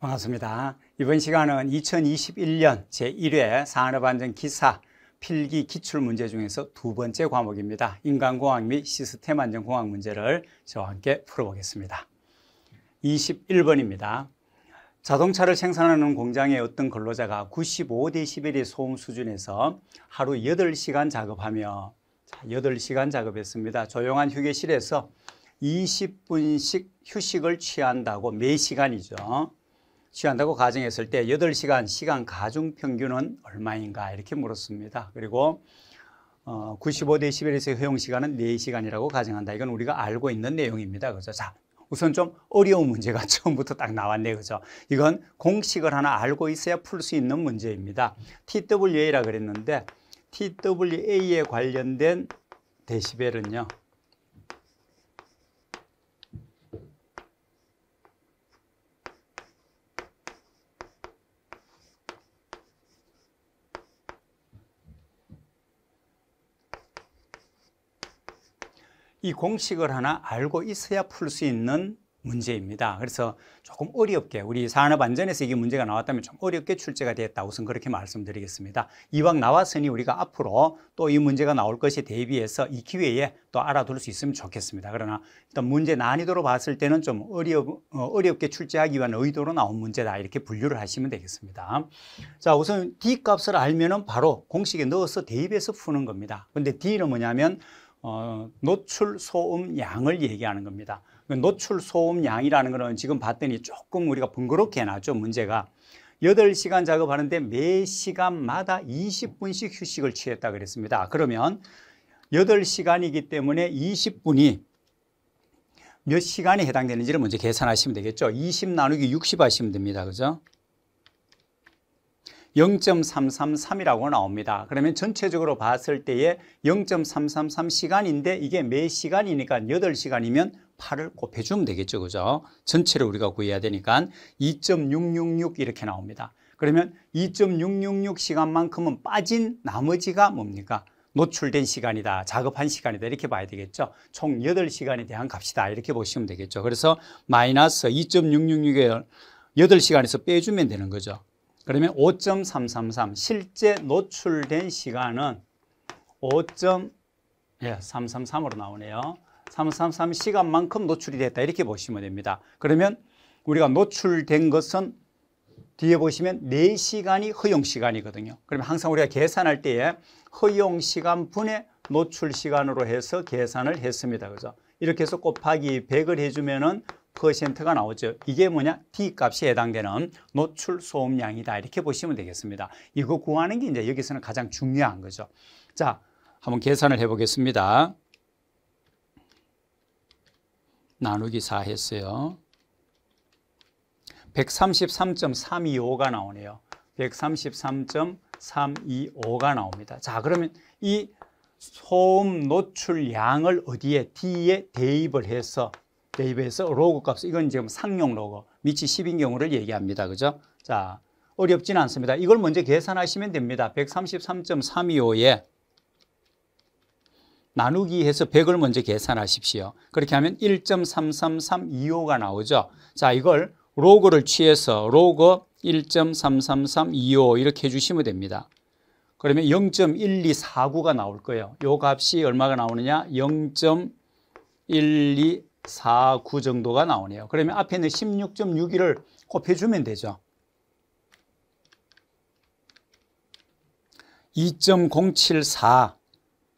반갑습니다. 이번 시간은 2021년 제1회 산업안전 기사 필기 기출 문제 중에서 두 번째 과목입니다. 인간공학 및 시스템 안전공학 문제를 저와 함께 풀어보겠습니다. 21번입니다. 자동차를 생산하는 공장의 어떤 근로자가 9 5 d b 의 소음 수준에서 하루 8시간 작업하며 8시간 작업했습니다. 조용한 휴게실에서 20분씩 휴식을 취한다고 매시간이죠. 네 취한다고 가정했을 때 8시간 시간 가중 평균은 얼마인가 이렇게 물었습니다. 그리고 어, 95데시벨에서의 허용 시간은 4시간이라고 가정한다. 이건 우리가 알고 있는 내용입니다. 그죠? 자, 우선 좀 어려운 문제가 처음부터 딱 나왔네. 요 그죠? 이건 공식을 하나 알고 있어야 풀 수 있는 문제입니다. TWA라 그랬는데 TWA에 관련된 데시벨은요. 이 공식을 하나 알고 있어야 풀 수 있는 문제입니다. 그래서 조금 어렵게 우리 산업 안전에서 이게 문제가 나왔다면 좀 어렵게 출제가 됐다. 우선 그렇게 말씀드리겠습니다. 이왕 나왔으니 우리가 앞으로 또 이 문제가 나올 것에 대비해서 이 기회에 또 알아둘 수 있으면 좋겠습니다. 그러나 일단 문제 난이도로 봤을 때는 좀 어려, 어, 어렵게 출제하기 위한 의도로 나온 문제다. 이렇게 분류를 하시면 되겠습니다. 자, 우선 D 값을 알면은 바로 공식에 넣어서 대입해서 푸는 겁니다. 근데 D는 뭐냐면 어, 노출 소음 양을 얘기하는 겁니다. 그 노출 소음 양이라는 것은 지금 봤더니 조금 우리가 번거롭게 해놨죠, 문제가. 8시간 작업하는데 매 시간마다 20분씩 휴식을 취했다 그랬습니다. 그러면 8시간이기 때문에 20분이 몇 시간에 해당되는지를 먼저 계산하시면 되겠죠. 20 나누기 60 하시면 됩니다. 그죠? 0.333이라고 나옵니다. 그러면 전체적으로 봤을 때에 0.333 시간인데 이게 매 시간이니까 8시간이면 8을 곱해주면 되겠죠. 그죠? 전체를 우리가 구해야 되니까 2.666 이렇게 나옵니다. 그러면 2.666 시간만큼은 빠진 나머지가 뭡니까? 노출된 시간이다, 작업한 시간이다 이렇게 봐야 되겠죠. 총 8시간에 대한 값이다 이렇게 보시면 되겠죠. 그래서 마이너스 2.666에 8시간에서 빼주면 되는 거죠. 그러면 5.333 실제 노출된 시간은 5.333으로 예, 나오네요. 333 시간만큼 노출이 됐다 이렇게 보시면 됩니다. 그러면 우리가 노출된 것은 뒤에 보시면 4시간이 허용시간이거든요. 그러면 항상 우리가 계산할 때에 허용시간 분의 노출시간으로 해서 계산을 했습니다. 그죠? 이렇게 해서 곱하기 100을 해주면 은 퍼센트가 나오죠. 이게 뭐냐? D 값이 해당되는 노출 소음량이다. 이렇게 보시면 되겠습니다. 이거 구하는 게 이제 여기서는 가장 중요한 거죠. 자, 한번 계산을 해 보겠습니다. 나누기 4 했어요. 133.325가 나오네요. 133.325가 나옵니다. 자, 그러면 이 소음 노출량을 어디에 D에 대입을 해서 대입해서 예, 로그 값, 이건 지금 상용 로그, 미치 10인 경우를 얘기합니다. 그죠? 자, 어렵진 않습니다. 이걸 먼저 계산하시면 됩니다. 133.325에 나누기 해서 100을 먼저 계산하십시오. 그렇게 하면 1.33325가 나오죠. 자, 이걸 로그를 취해서 로그 1.33325 이렇게 해주시면 됩니다. 그러면 0.1249가 나올 거예요. 요 값이 얼마가 나오느냐? 0 1 2 49 정도가 나오네요. 그러면 앞에 있는 16.61을 곱해주면 되죠. 2.074,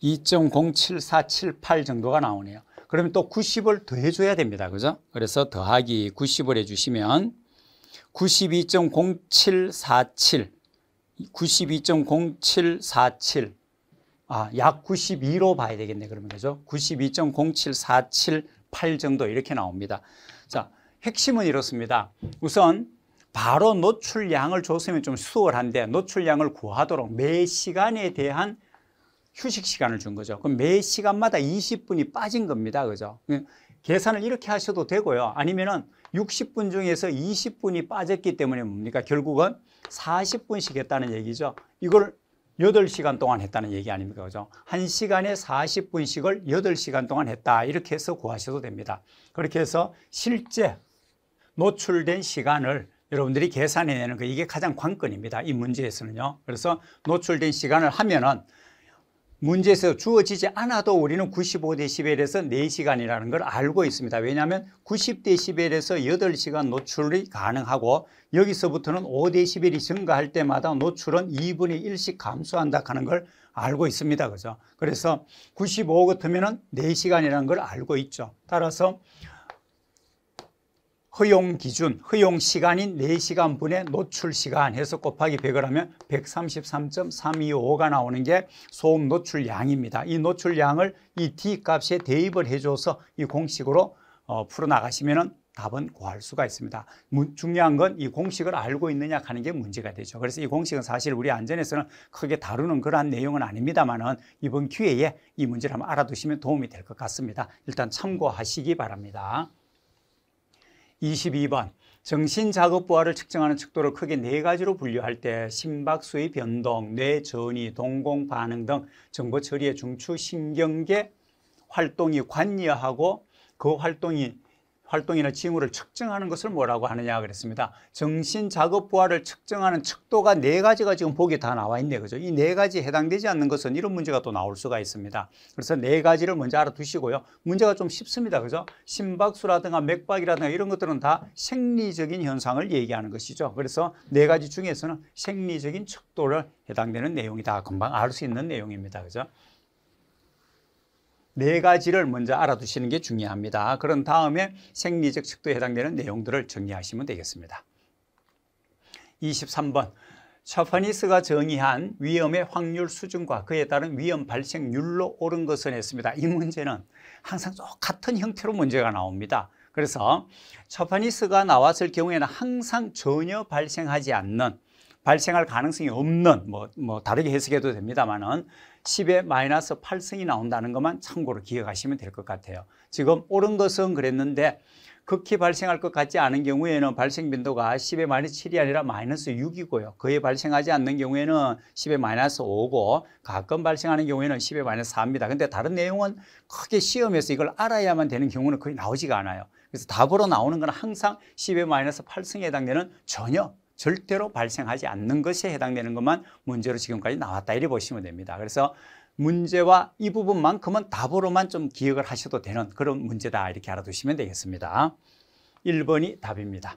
2.07478 정도가 나오네요. 그러면 또 90을 더해줘야 됩니다. 그죠? 그래서 더하기 90을 해주시면 92.0747, 92.0747, 아, 약 92로 봐야 되겠네. 그러면 그죠? 92.0747 8 정도 이렇게 나옵니다. 자, 핵심은 이렇습니다. 우선 바로 노출량을 줬으면 좀 수월한데 노출량을 구하도록 매 시간에 대한 휴식 시간을 준 거죠. 그럼 매 시간마다 20분이 빠진 겁니다. 그죠? 계산을 이렇게 하셔도 되고요. 아니면은 60분 중에서 20분이 빠졌기 때문에 뭡니까? 결국은 40분씩 했다는 얘기죠. 이걸 여덟 시간 동안 했다는 얘기 아닙니까? 그죠? 한시간에 사십 분씩을 여덟 시간 동안 했다. 이렇게 해서 구하셔도 됩니다. 그렇게 해서 실제 노출된 시간을 여러분들이 계산해내는 거 그 이게 가장 관건입니다. 이 문제에서는요. 그래서 노출된 시간을 하면은 문제에서 주어지지 않아도 우리는 95데시벨에서 4시간이라는 걸 알고 있습니다. 왜냐하면 90데시벨에서 8시간 노출이 가능하고 여기서부터는 5데시벨이 증가할 때마다 노출은 2분의 1씩 감소한다 하는 걸 알고 있습니다. 그죠? 그래서 95 같으면 4시간이라는 걸 알고 있죠. 따라서 허용 기준, 허용 시간인 4시간분의 노출 시간 해서 곱하기 100을 하면 133.325가 나오는 게 소음 노출 량입니다이 노출 량을이 D 값에 대입을 해줘서 이 공식으로 어, 풀어나가시면 은 답은 구할 수가 있습니다. 문, 중요한 건 이 공식을 알고 있느냐 하는 게 문제가 되죠. 그래서 이 공식은 사실 우리 안전에서는 크게 다루는 그러한 내용은 아닙니다만은 이번 기회에 이 문제를 한번 알아두시면 도움이 될 것 같습니다. 일단 참고하시기 바랍니다. 22번 정신작업부하를 측정하는 척도를 크게 네 가지로 분류할 때 심박수의 변동, 뇌전이, 동공반응 등 정보 처리의 중추신경계 활동이 관여하고 그 활동이 활동이나 징후를 측정하는 것을 뭐라고 하느냐 그랬습니다. 정신 작업 부하를 측정하는 척도가 네 가지가 지금 보기 다 나와 있네 그죠? 이 네 가지 해당되지 않는 것은 이런 문제가 또 나올 수가 있습니다. 그래서 네 가지를 먼저 알아두시고요. 문제가 좀 쉽습니다. 그죠? 심박수라든가 맥박이라든가 이런 것들은 다 생리적인 현상을 얘기하는 것이죠. 그래서 네 가지 중에서는 생리적인 척도를 해당되는 내용이 다 금방 알 수 있는 내용입니다. 그죠? 네 가지를 먼저 알아두시는 게 중요합니다. 그런 다음에 생리적 측도에 해당되는 내용들을 정리하시면 되겠습니다. 23번 샤파니스가 정의한 위험의 확률 수준과 그에 따른 위험 발생률로 옳은 것은 했습니다. 이 문제는 항상 똑같은 형태로 문제가 나옵니다. 그래서 샤파니스가 나왔을 경우에는 항상 전혀 발생하지 않는 발생할 가능성이 없는 뭐, 뭐 다르게 해석해도 됩니다만은 10의 마이너스 8승이 나온다는 것만 참고로 기억하시면 될 것 같아요. 지금 옳은 것은 그랬는데 극히 발생할 것 같지 않은 경우에는 발생 빈도가 10의 마이너스 7이 아니라 마이너스 6이고요. 거의 발생하지 않는 경우에는 10의 마이너스 5고 가끔 발생하는 경우에는 10의 마이너스 4입니다. 근데 다른 내용은 크게 시험에서 이걸 알아야만 되는 경우는 거의 나오지가 않아요. 그래서 답으로 나오는 건 항상 10의 마이너스 8승에 해당되는 전혀 절대로 발생하지 않는 것에 해당되는 것만 문제로 지금까지 나왔다 이렇게 보시면 됩니다. 그래서 문제와 이 부분만큼은 답으로만 좀 기억을 하셔도 되는 그런 문제다 이렇게 알아두시면 되겠습니다. 1번이 답입니다.